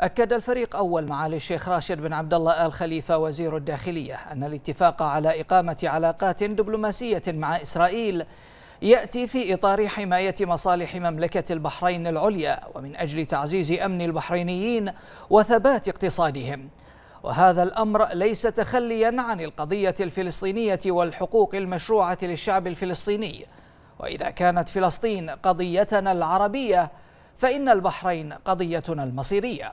أكد الفريق أول معالي الشيخ راشد بن عبد الله آل خليفة وزير الداخلية أن الاتفاق على إقامة علاقات دبلوماسية مع إسرائيل يأتي في إطار حماية مصالح مملكة البحرين العليا ومن أجل تعزيز أمن البحرينيين وثبات اقتصادهم وهذا الأمر ليس تخليا عن القضية الفلسطينية والحقوق المشروعة للشعب الفلسطيني وإذا كانت فلسطين قضيتنا العربية فإن البحرين قضيتنا المصيرية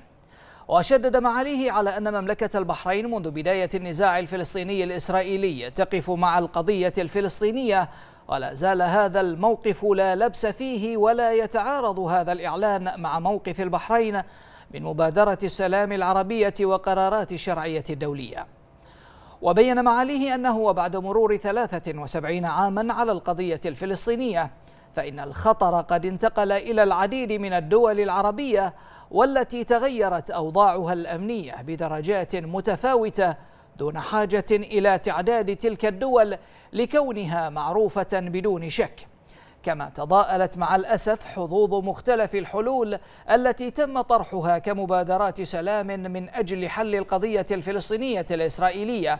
وشدد معاليه على أن مملكة البحرين منذ بداية النزاع الفلسطيني الإسرائيلي تقف مع القضية الفلسطينية ولا زال هذا الموقف لا لبس فيه ولا يتعارض هذا الإعلان مع موقف البحرين من مبادرة السلام العربية وقرارات الشرعية الدولية وبين معاليه أنه وبعد مرور 73 عاما على القضية الفلسطينية فإن الخطر قد انتقل إلى العديد من الدول العربية والتي تغيرت أوضاعها الأمنية بدرجات متفاوتة دون حاجة إلى تعداد تلك الدول لكونها معروفة بدون شك كما تضاءلت مع الأسف حظوظ مختلف الحلول التي تم طرحها كمبادرات سلام من أجل حل القضية الفلسطينية الإسرائيلية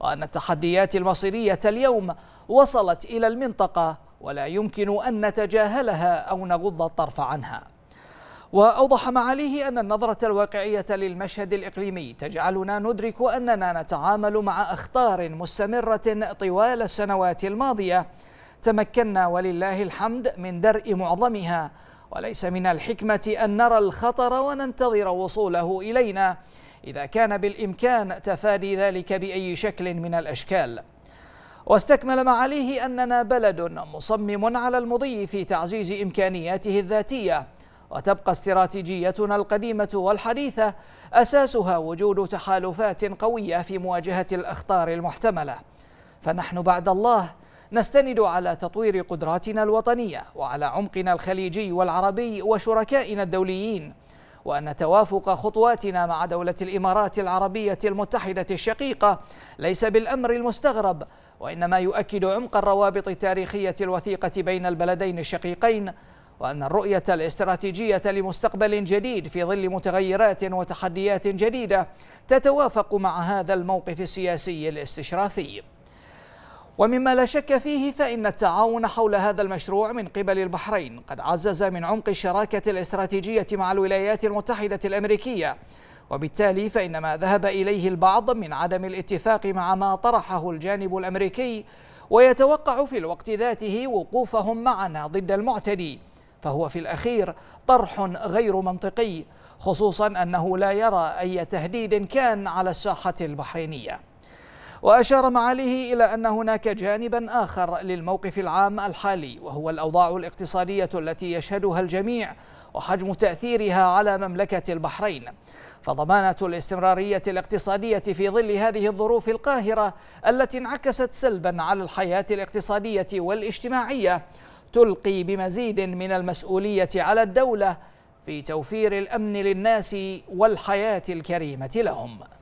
وأن التحديات المصيرية اليوم وصلت إلى المنطقة ولا يمكن أن نتجاهلها أو نغض الطرف عنها وأوضح معاليه أن النظرة الواقعية للمشهد الإقليمي تجعلنا ندرك أننا نتعامل مع أخطار مستمرة طوال السنوات الماضية تمكنا ولله الحمد من درء معظمها وليس من الحكمة أن نرى الخطر وننتظر وصوله إلينا إذا كان بالإمكان تفادي ذلك بأي شكل من الأشكال واستكمل معاليه أننا بلد مصمم على المضي في تعزيز إمكانياته الذاتية وتبقى استراتيجيتنا القديمة والحديثة أساسها وجود تحالفات قوية في مواجهة الأخطار المحتملة فنحن بعد الله نستند على تطوير قدراتنا الوطنية وعلى عمقنا الخليجي والعربي وشركائنا الدوليين وأن توافق خطواتنا مع دولة الإمارات العربية المتحدة الشقيقة ليس بالأمر المستغرب وإنما يؤكد عمق الروابط التاريخية الوثيقة بين البلدين الشقيقين وأن الرؤية الاستراتيجية لمستقبل جديد في ظل متغيرات وتحديات جديدة تتوافق مع هذا الموقف السياسي الاستشرافي ومما لا شك فيه فإن التعاون حول هذا المشروع من قبل البحرين قد عزز من عمق الشراكة الاستراتيجية مع الولايات المتحدة الأمريكية وبالتالي فإن ما ذهب إليه البعض من عدم الاتفاق مع ما طرحه الجانب الأمريكي ويتوقع في الوقت ذاته وقوفهم معنا ضد المعتدي فهو في الأخير طرح غير منطقي خصوصا أنه لا يرى أي تهديد كان على الساحة البحرينية وأشار معاليه إلى أن هناك جانبا آخر للموقف العام الحالي وهو الأوضاع الاقتصادية التي يشهدها الجميع وحجم تأثيرها على مملكة البحرين فضمانة الاستمرارية الاقتصادية في ظل هذه الظروف القاهرة التي انعكست سلبا على الحياة الاقتصادية والاجتماعية تلقي بمزيد من المسؤولية على الدولة في توفير الأمن للناس والحياة الكريمة لهم